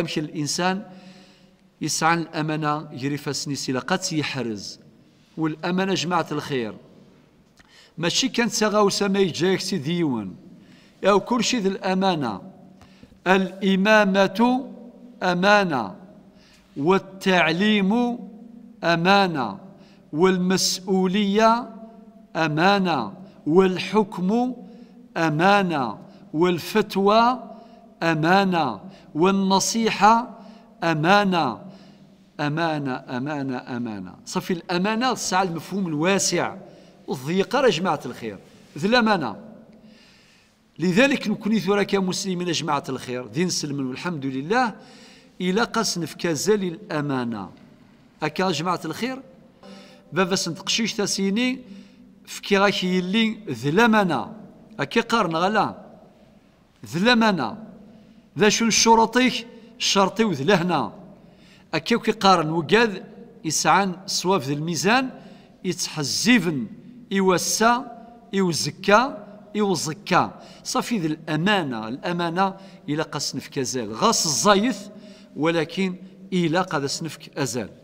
أمشي الإنسان يسعى الأمانة يجري فاسني سلقات يحرز والأمانة جماعة الخير ماشي كانت سغاو سمي جايك سيديون أو كل شيء ذي الأمانة الإمامة أمانة والتعليم أمانة والمسؤولية أمانة والحكم أمانة والفتوى أمانة والنصيحة أمانة أمانة أمانة أمانة صافي الأمانة الساعة المفهوم الواسع والضيقه يا جماعة الخير ذي الأمانة لذلك نكوني ثورة مسلمين جماعة الخير دين نسلم والحمد لله إلى قاس نفكا زالي الأمانة أكا جماعة الخير بابا سنتقشيش تاسيني فكي غاكي يلي ذي الأمانة أكي قارن غلا ذي الأمانة ذا شو الشرطيك شرطي لهنا أكيو كيقارن وكاد يسعان صواف ذي الميزان يتحزيفن يوسا يوزكا يوزكا صافي ذي الأمانة الأمانة إلا نفك أزال غاص الزايث ولكن إلا قاس نفك أزال